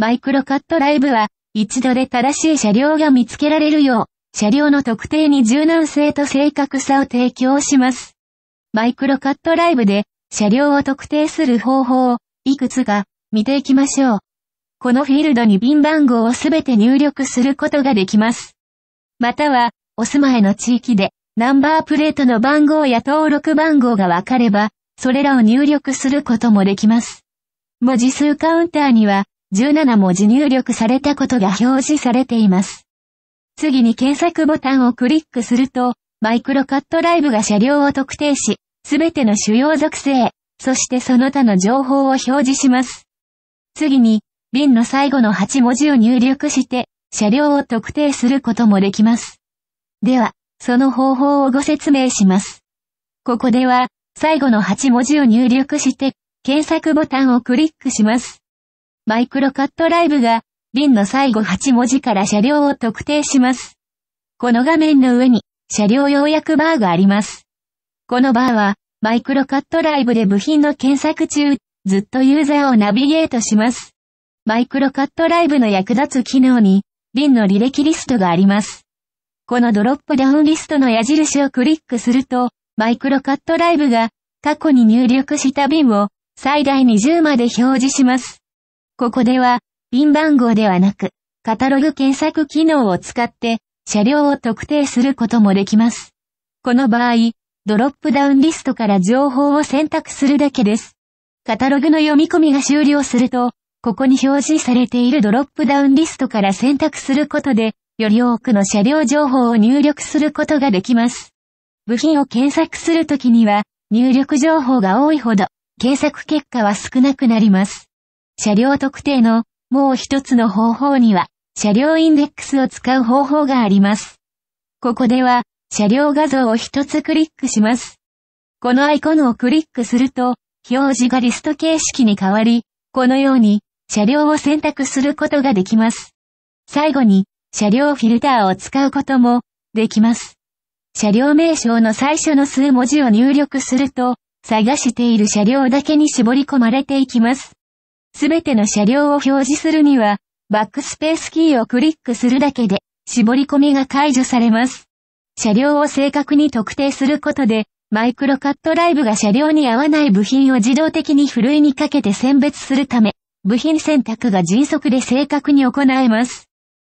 マイクロカットライブは、一度で正しい車両が見つけられるよう、車両の特定に柔軟性と正確さを提供します。マイクロカットライブで、車両を特定する方法を、いくつか、見ていきましょう。このフィールドに便番号をすべて入力することができます。または、お住まいの地域で、ナンバープレートの番号や登録番号がわかれば、それらを入力することもできます。文字数カウンターには、17文字入力されたことが表示されています。次に検索ボタンをクリックすると、マイクロカットライブが車両を特定し、すべての主要属性、そしてその他の情報を表示します。次に、瓶の最後の8文字を入力して、車両を特定することもできます。では、その方法をご説明します。ここでは、最後の8文字を入力して、検索ボタンをクリックします。マイクロカットライブが、瓶の最後8文字から車両を特定します。この画面の上に、車両要約バーがあります。このバーは、マイクロカットライブで部品の検索中、ずっとユーザーをナビゲートします。マイクロカットライブの役立つ機能に、瓶の履歴リストがあります。このドロップダウンリストの矢印をクリックすると、マイクロカットライブが過去に入力した瓶を最大20まで表示します。ここでは、便番号ではなく、カタログ検索機能を使って、車両を特定することもできます。この場合、ドロップダウンリストから情報を選択するだけです。カタログの読み込みが終了すると、ここに表示されているドロップダウンリストから選択することで、より多くの車両情報を入力することができます。部品を検索するときには、入力情報が多いほど、検索結果は少なくなります。車両特定のもう一つの方法には、車両インデックスを使う方法があります。ここでは、車両画像を一つクリックします。このアイコンをクリックすると、表示がリスト形式に変わり、このように、車両を選択することができます。最後に、車両フィルターを使うことも、できます。車両名称の最初の数文字を入力すると、探している車両だけに絞り込まれていきます。すべての車両を表示するには、バックスペースキーをクリックするだけで、絞り込みが解除されます。車両を正確に特定することで、マイクロカットライブが車両に合わない部品を自動的にふるいにかけて選別するため、部品選択が迅速で正確に行えます。